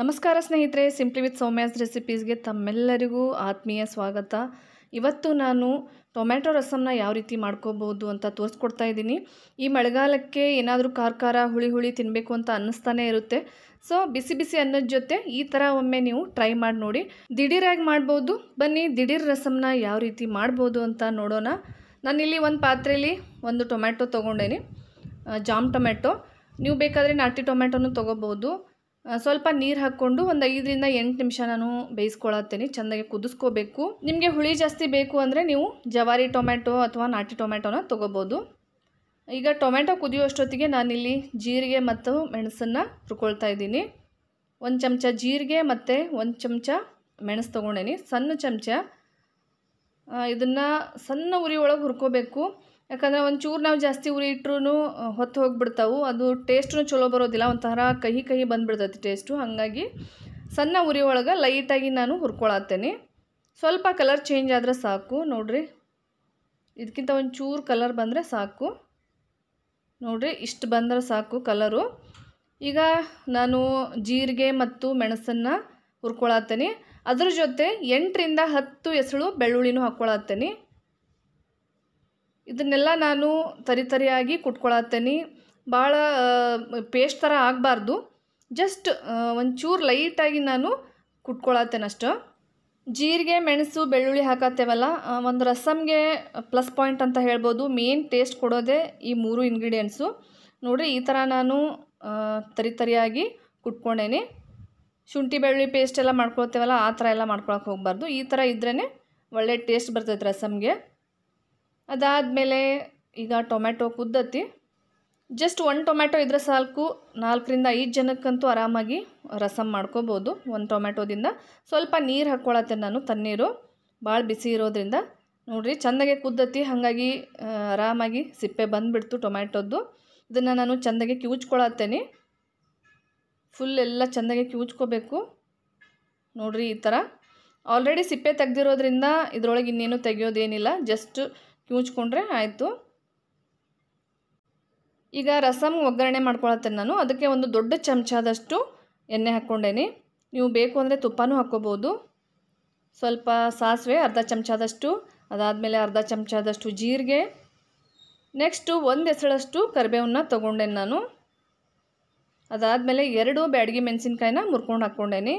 ನಮಸ್ಕಾರ ಸ್ನೇಹಿತರೆ simply with Soumya's ರೆಸಿಪೀಸ್ಗೆ ತಮ್ಮೆಲ್ಲರಿಗೂ ಆತ್ಮೀಯ ಸ್ವಾಗತ ಇವತ್ತು ನಾನು ಟೊಮ್ಯಾಟೊ ರಸಮನ್ನ ಯಾವ ರೀತಿ ಮಾಡ್ಕೋಬೋದು ಅಂತ ತೋರಿಸ್ಕೊಡ್ತಾ ಇದ್ದೀನಿ ಈ ಮಳೆಗಾಲಕ್ಕೆ ಏನಾದರೂ ಖಾರ ಖಾರ ಹುಳಿ ಹುಳಿ ತಿನ್ನಬೇಕು ಅಂತ ಅನ್ನಿಸ್ತಾನೆ ಇರುತ್ತೆ ಸೊ ಬಿಸಿ ಬಿಸಿ ಅನ್ನೋದ ಜೊತೆ ಈ ಥರ ಒಮ್ಮೆ ನೀವು ಟ್ರೈ ಮಾಡಿ ನೋಡಿ ದಿಢೀರಾಗಿ ಮಾಡ್ಬೋದು ಬನ್ನಿ ದಿಢೀರ್ ರಸಮ್ನ ಯಾವ ರೀತಿ ಮಾಡ್ಬೋದು ಅಂತ ನೋಡೋಣ ನಾನಿಲ್ಲಿ ಒಂದು ಪಾತ್ರೆಯಲ್ಲಿ ಒಂದು ಟೊಮ್ಯಾಟೊ ತೊಗೊಂಡೇನಿ ಜಾಮ್ ಟೊಮ್ಯಾಟೊ ನೀವು ಬೇಕಾದರೆ ನಾಟಿ ಟೊಮ್ಯಾಟೊನೂ ತೊಗೋಬೋದು ಸ್ವಲ್ಪ ನೀರು ಹಾಕ್ಕೊಂಡು ಒಂದು ಐದರಿಂದ ಎಂಟು ನಿಮಿಷ ನಾನು ಬೇಯಿಸ್ಕೊಳತ್ತೇನೆ ಚೆಂದಾಗಿ ಕುದಿಸ್ಕೋಬೇಕು ನಿಮಗೆ ಹುಳಿ ಜಾಸ್ತಿ ಬೇಕು ಅಂದರೆ ನೀವು ಜವಾರಿ ಟೊಮೆಟೊ ಅಥವಾ ನಾಟಿ ಟೊಮೆಟೊನ ತೊಗೋಬೋದು ಈಗ ಟೊಮೆಟೊ ಕುದಿಯೋಷ್ಟೊತ್ತಿಗೆ ನಾನಿಲ್ಲಿ ಜೀರಿಗೆ ಮತ್ತು ಮೆಣಸನ್ನು ರುಕೊಳ್ತಾ ಇದ್ದೀನಿ ಒಂದು ಚಮಚ ಜೀರಿಗೆ ಮತ್ತು ಒಂದು ಚಮಚ ಮೆಣಸು ತೊಗೊಂಡೇನಿ ಸಣ್ಣ ಚಮಚ ಇದನ್ನು ಸಣ್ಣ ಉರಿ ಒಳಗೆ ಹುರ್ಕೋಬೇಕು ಯಾಕಂದರೆ ಚೂರು ನಾವು ಜಾಸ್ತಿ ಉರಿ ಇಟ್ರೂ ಹೊತ್ತು ಹೋಗಿಬಿಡ್ತಾವೆ ಅದು ಟೇಸ್ಟೂ ಚಲೋ ಬರೋದಿಲ್ಲ ಒಂಥರ ಕಹಿ ಕಹಿ ಬಂದುಬಿಡ್ತೈತಿ ಟೇಸ್ಟು ಹಾಗಾಗಿ ಸಣ್ಣ ಉರಿ ಒಳಗೆ ಲೈಟಾಗಿ ನಾನು ಹುರ್ಕೊಳತ್ತೇನೆ ಸ್ವಲ್ಪ ಕಲರ್ ಚೇಂಜ್ ಆದರೆ ಸಾಕು ನೋಡಿರಿ ಇದಕ್ಕಿಂತ ಒಂದು ಚೂರು ಕಲರ್ ಬಂದರೆ ಸಾಕು ನೋಡಿರಿ ಇಷ್ಟು ಬಂದರೆ ಸಾಕು ಕಲರು ಈಗ ನಾನು ಜೀರಿಗೆ ಮತ್ತು ಮೆಣಸನ್ನು ಹುರ್ಕೊಳತ್ತೇನೆ ಅದ್ರ ಜೊತೆ ಎಂಟರಿಂದ ಹತ್ತು ಎಸಳು ಬೆಳ್ಳುಳ್ಳಿನೂ ಹಾಕ್ಕೊಳತ್ತೇನೆ ಇದನ್ನೆಲ್ಲ ನಾನು ತರಿತರಿಯಾಗಿ ತರಿಯಾಗಿ ಭಾಳ ಪೇಸ್ಟ್ ಥರ ಆಗಬಾರ್ದು ಜಸ್ಟ್ ಒಂಚೂರು ಲೈಟಾಗಿ ನಾನು ಅಷ್ಟು ಜೀರಿಗೆ ಮೆಣಸು ಬೆಳ್ಳುಳ್ಳಿ ಹಾಕತ್ತೇವಲ್ಲ ಒಂದು ರಸಮ್ಗೆ ಪ್ಲಸ್ ಪಾಯಿಂಟ್ ಅಂತ ಹೇಳ್ಬೋದು ಮೇನ್ ಟೇಸ್ಟ್ ಕೊಡೋದೇ ಈ ಮೂರು ಇಂಗ್ರೀಡಿಯೆಂಟ್ಸು ನೋಡಿರಿ ಈ ಥರ ನಾನು ತರಿತರಿಯಾಗಿ ತರಿಯಾಗಿ ಶುಂಠಿ ಬೆಳ್ಳುಳ್ಳಿ ಪೇಸ್ಟ್ ಎಲ್ಲ ಮಾಡ್ಕೊಳ್ತೇವಲ್ಲ ಆ ಥರ ಎಲ್ಲ ಮಾಡ್ಕೊಳಕ್ಕೆ ಹೋಗಬಾರ್ದು ಈ ಥರ ಇದ್ರೇ ಒಳ್ಳೆ ಟೇಸ್ಟ್ ಬರ್ತೈತೆ ರಸಮ್ಗೆ ಅದಾದಮೇಲೆ ಈಗ ಟೊಮ್ಯಾಟೊ ಕುದ್ದತಿ ಜಸ್ಟ್ ಒಂದು ಟೊಮ್ಯಾಟೊ ಇದ್ರೆ ಸಾಕು ನಾಲ್ಕರಿಂದ ಐದು ಜನಕ್ಕಂತೂ ಆರಾಮಾಗಿ ರಸಮ್ ಮಾಡ್ಕೋಬೋದು ಒಂದು ಟೊಮ್ಯಾಟೊದಿಂದ ಸ್ವಲ್ಪ ನೀರು ಹಾಕ್ಕೊಳತ್ತೆ ನಾನು ತಣ್ಣೀರು ಭಾಳ ಬಿಸಿ ಇರೋದ್ರಿಂದ ನೋಡಿರಿ ಚೆಂದಾಗೆ ಕುದ್ದತಿ ಹಾಗಾಗಿ ಆರಾಮಾಗಿ ಸಿಪ್ಪೆ ಬಂದುಬಿಡ್ತು ಟೊಮ್ಯಾಟೊದ್ದು ಇದನ್ನು ನಾನು ಚೆಂದಾಗೆ ಕಿವುಚ್ಕೊಳತ್ತೇನೆ ಫುಲ್ ಎಲ್ಲ ಚೆಂದಾಗೆ ಕಿವುಚ್ಕೋಬೇಕು ನೋಡಿರಿ ಈ ಥರ ಆಲ್ರೆಡಿ ಸಿಪ್ಪೆ ತೆಗ್ದಿರೋದ್ರಿಂದ ಇದರೊಳಗೆ ಇನ್ನೇನು ತೆಗಿಯೋದೇನಿಲ್ಲ ಜಸ್ಟ್ ಕಿವುಚ್ಕೊಂಡ್ರೆ ಆಯಿತು ಈಗ ರಸಮ್ ಒಗ್ಗರಣೆ ಮಾಡ್ಕೊಳತ್ತೇನೆ ನಾನು ಅದಕ್ಕೆ ಒಂದು ದೊಡ್ಡ ಚಮಚದಷ್ಟು ಎಣ್ಣೆ ಹಾಕ್ಕೊಂಡೇನಿ ನೀವು ಬೇಕು ಅಂದರೆ ತುಪ್ಪನೂ ಹಾಕ್ಕೋಬೋದು ಸ್ವಲ್ಪ ಸಾಸಿವೆ ಅರ್ಧ ಚಮಚದಷ್ಟು ಅದಾದಮೇಲೆ ಅರ್ಧ ಚಮಚದಷ್ಟು ಜೀರಿಗೆ ನೆಕ್ಸ್ಟು ಒಂದು ಹೆಸಳಷ್ಟು ಕರಿಬೇವನ್ನ ತೊಗೊಂಡೇನೆ ನಾನು ಅದಾದಮೇಲೆ ಎರಡು ಬ್ಯಾಡಗಿ ಮೆಣಸಿನ್ಕಾಯಿನ ಮುರ್ಕೊಂಡು ಹಾಕ್ಕೊಂಡೇನಿ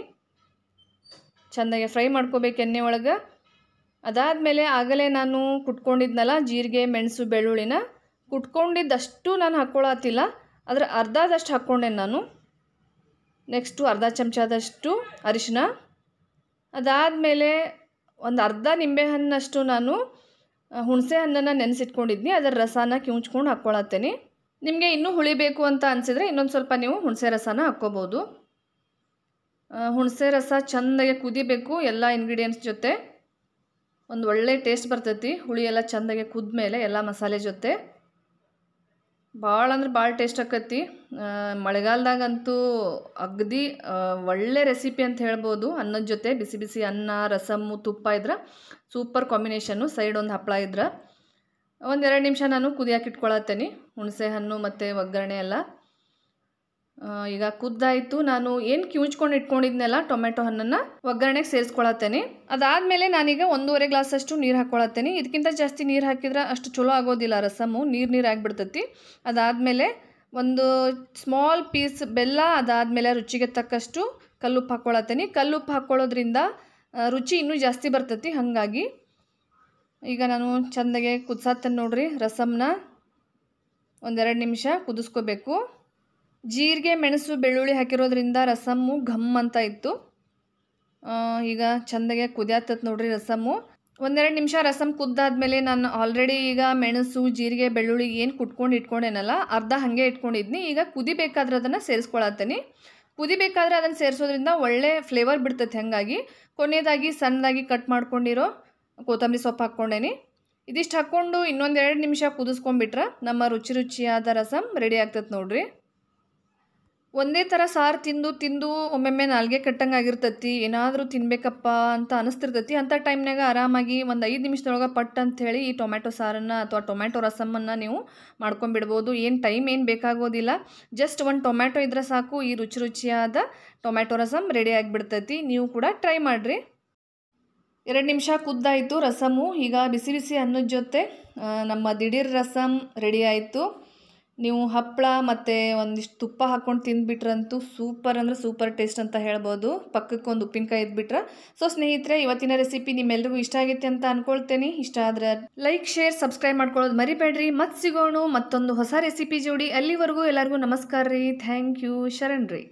ಚೆಂದಾಗಿ ಫ್ರೈ ಮಾಡ್ಕೋಬೇಕು ಎಣ್ಣೆ ಒಳಗೆ ಅದಾದಮೇಲೆ ಆಗಲೇ ನಾನು ಕುಟ್ಕೊಂಡಿದ್ನಲ್ಲ ಜೀರಿಗೆ ಮೆಣಸು ಬೆಳ್ಳುಳ್ಳಿನ ಕುಟ್ಕೊಂಡಿದ್ದಷ್ಟು ನಾನು ಹಾಕ್ಕೊಳತ್ತಿಲ್ಲ ಅದರ ಅರ್ಧದಷ್ಟು ಹಾಕ್ಕೊಂಡೆ ನಾನು ನೆಕ್ಸ್ಟು ಅರ್ಧ ಚಮಚದಷ್ಟು ಅರಿಶಿನ ಅದಾದಮೇಲೆ ಒಂದು ಅರ್ಧ ನಿಂಬೆಹಣ್ಣಷ್ಟು ನಾನು ಹುಣಸೆ ಹಣ್ಣನ್ನು ನೆನೆಸಿಟ್ಕೊಂಡಿದ್ನಿ ಅದರ ರಸನ ಕಿವುಚ್ಕೊಂಡು ಹಾಕ್ಕೊಳತ್ತೇನೆ ನಿಮಗೆ ಇನ್ನೂ ಹುಳಿಬೇಕು ಅಂತ ಅನಿಸಿದರೆ ಇನ್ನೊಂದು ಸ್ವಲ್ಪ ನೀವು ಹುಣಸೆ ರಸನ ಹಾಕ್ಕೋಬೋದು ಹುಣಸೆ ರಸ ಚೆಂದಾಗಿ ಕುದಿಬೇಕು ಎಲ್ಲ ಇಂಗ್ರೀಡಿಯೆಂಟ್ಸ್ ಜೊತೆ ಒಂದು ಒಳ್ಳೆ ಟೇಸ್ಟ್ ಬರ್ತೈತಿ ಹುಳಿ ಎಲ್ಲ ಚೆಂದಾಗೆ ಕುದ್ಮೇಲೆ ಎಲ್ಲ ಮಸಾಲೆ ಜೊತೆ ಭಾಳ ಅಂದ್ರೆ ಭಾಳ ಟೇಸ್ಟ್ ಆಕತಿ ಮಳೆಗಾಲದಾಗಂತೂ ಅಗದಿ ಒಳ್ಳೆ ರೆಸಿಪಿ ಅಂತ ಹೇಳ್ಬೋದು ಅನ್ನದ ಜೊತೆ ಬಿಸಿ ಬಿಸಿ ಅನ್ನ ರಸಮ್ಮು ತುಪ್ಪ ಇದ್ರೆ ಸೂಪರ್ ಕಾಂಬಿನೇಷನ್ನು ಸೈಡ್ ಒಂದು ಹಪ್ಪಳ ಇದ್ರೆ ಒಂದೆರಡು ನಿಮಿಷ ನಾನು ಕುದಿಯಾಕಿಟ್ಕೊಳತ್ತೇನೆ ಹುಣಸೆ ಹಣ್ಣು ಮತ್ತು ಒಗ್ಗರಣೆ ಎಲ್ಲ ಈಗ ಕುದ್ದಾಯಿತು ನಾನು ಏನು ಕಿವುಚ್ಕೊಂಡು ಇಟ್ಕೊಂಡಿದ್ನಲ್ಲ ಟೊಮೆಟೊ ಹಣ್ಣನ್ನು ಒಗ್ಗರಣೆಗೆ ಸೇರಿಸ್ಕೊಳತ್ತೇನೆ ಅದಾದಮೇಲೆ ನಾನೀಗ ಒಂದೂವರೆ ಗ್ಲಾಸಷ್ಟು ನೀರು ಹಾಕ್ಕೊಳತ್ತೇನೆ ಇದಕ್ಕಿಂತ ಜಾಸ್ತಿ ನೀರು ಹಾಕಿದ್ರೆ ಅಷ್ಟು ಚಲೋ ಆಗೋದಿಲ್ಲ ರಸಮು ನೀರು ನೀರು ಆಗಿಬಿಡ್ತೈತಿ ಅದಾದಮೇಲೆ ಒಂದು ಸ್ಮಾಲ್ ಪೀಸ್ ಬೆಲ್ಲ ಅದಾದಮೇಲೆ ರುಚಿಗೆ ತಕ್ಕಷ್ಟು ಕಲ್ಲುಪ್ಪು ಹಾಕ್ಕೊಳತ್ತೇನೆ ಕಲ್ಲುಪ್ಪು ಹಾಕ್ಕೊಳ್ಳೋದ್ರಿಂದ ರುಚಿ ಇನ್ನೂ ಜಾಸ್ತಿ ಬರ್ತೈತಿ ಹಾಗಾಗಿ ಈಗ ನಾನು ಚೆಂದಾಗೆ ಕುದಿಸತ್ತೇನೆ ನೋಡಿರಿ ರಸಮನ್ನ ಒಂದೆರಡು ನಿಮಿಷ ಕುದಿಸ್ಕೋಬೇಕು ಜೀರಿಗೆ ಮೆಣಸು ಬೆಳ್ಳುಳ್ಳಿ ಹಾಕಿರೋದ್ರಿಂದ ರಸಮ್ಮು ಘಮ್ ಅಂತ ಇತ್ತು ಈಗ ಚಂದಗೆ ಕುದಿಯತ್ತತ್ ನೋಡ್ರಿ ರಸಮ್ಮು ಒಂದೆರಡು ನಿಮಿಷ ರಸಮ್ ಕುದ್ದಾದ್ಮೇಲೆ ನಾನು ಆಲ್ರೆಡಿ ಈಗ ಮೆಣಸು ಜೀರಿಗೆ ಬೆಳ್ಳುಳ್ಳಿ ಏನು ಕುಟ್ಕೊಂಡು ಇಟ್ಕೊಂಡೇನಲ್ಲ ಅರ್ಧ ಹಾಗೆ ಇಟ್ಕೊಂಡಿದ್ನಿ ಈಗ ಕುದಿಬೇಕಾದ್ರೆ ಅದನ್ನು ಸೇರಿಸ್ಕೊಳತ್ತೀನಿ ಕುದಿಬೇಕಾದ್ರೆ ಅದನ್ನು ಸೇರಿಸೋದ್ರಿಂದ ಒಳ್ಳೆ ಫ್ಲೇವರ್ ಬಿಡ್ತೈತೆ ಹಾಗಾಗಿ ಕೊನೆಯದಾಗಿ ಸಣ್ಣದಾಗಿ ಕಟ್ ಮಾಡ್ಕೊಂಡಿರೋ ಕೊತ್ತಂಬರಿ ಸೊಪ್ಪು ಹಾಕ್ಕೊಂಡೇನಿ ಇದಿಷ್ಟು ಹಾಕ್ಕೊಂಡು ಇನ್ನೊಂದೆರಡು ನಿಮಿಷ ಕುದಿಸ್ಕೊಂಡ್ಬಿಟ್ರೆ ನಮ್ಮ ರುಚಿ ರುಚಿಯಾದ ರಸಮ್ ರೆಡಿ ಆಗ್ತದೆ ನೋಡ್ರಿ ಒಂದೇ ಥರ ಸಾರು ತಿಂದು ತಿಂದು ಒಮ್ಮೊಮ್ಮೆ ನಾಲ್ಗೆ ಕಟ್ಟಂಗೆ ಆಗಿರ್ತತಿ ಏನಾದರೂ ತಿನ್ಬೇಕಪ್ಪ ಅಂತ ಅನಿಸ್ತಿರ್ತತಿ ಅಂಥ ಟೈಮ್ನಾಗ ಆರಾಮಾಗಿ ಒಂದು ಐದು ನಿಮಿಷದೊಳಗೆ ಪಟ್ ಅಂಥೇಳಿ ಈ ಟೊಮ್ಯಾಟೊ ಸಾರನ್ನು ಅಥವಾ ಟೊಮ್ಯಾಟೊ ರಸಮನ್ನು ನೀವು ಮಾಡ್ಕೊಂಬಿಡ್ಬೋದು ಏನು ಟೈಮ್ ಏನು ಬೇಕಾಗೋದಿಲ್ಲ ಜಸ್ಟ್ ಒಂದು ಟೊಮ್ಯಾಟೊ ಇದ್ರೆ ಸಾಕು ಈ ರುಚಿ ರುಚಿಯಾದ ಟೊಮ್ಯಾಟೊ ರಸಮ್ ರೆಡಿ ಆಗಿಬಿಡ್ತೈತಿ ನೀವು ಕೂಡ ಟ್ರೈ ಮಾಡಿರಿ ಎರಡು ನಿಮಿಷ ಕುದ್ದಾಯಿತು ರಸಮು ಈಗ ಬಿಸಿ ಬಿಸಿ ಅನ್ನದ ಜೊತೆ ನಮ್ಮ ದಿಢೀರ್ ರಸಮ್ ರೆಡಿ ಆಯಿತು ನೀವು ಹಪ್ಪಳ ಮತ್ತು ಒಂದಿಷ್ಟು ತುಪ್ಪ ಹಾಕ್ಕೊಂಡು ತಿಂದುಬಿಟ್ರಂತೂ ಸೂಪರ್ ಅಂದರೆ ಸೂಪರ್ ಟೇಸ್ಟ್ ಅಂತ ಹೇಳ್ಬೋದು ಪಕ್ಕಕ್ಕೊಂದು ಉಪ್ಪಿನಕಾಯಿ ಇದ್ಬಿಟ್ರೆ ಸೊ ಸ್ನೇಹಿತರೆ ಇವತ್ತಿನ ರೆಸಿಪಿ ನಿಮ್ಮೆಲ್ಲರಿಗೂ ಇಷ್ಟ ಆಗೈತೆ ಅಂತ ಅನ್ಕೊಳ್ತೇನೆ ಇಷ್ಟ ಆದರೆ ಲೈಕ್ ಶೇರ್ ಸಬ್ಸ್ಕ್ರೈಬ್ ಮಾಡ್ಕೊಳ್ಳೋದು ಮರಿಬೇಡ್ರಿ ಮತ್ತೆ ಸಿಗೋಣ ಮತ್ತೊಂದು ಹೊಸ ರೆಸಿಪಿ ಜೋಡಿ ಅಲ್ಲಿವರೆಗೂ ಎಲ್ಲರಿಗೂ ನಮಸ್ಕಾರ ರೀ ಥ್ಯಾಂಕ್ ಯು ಶರಣ್ ರೀ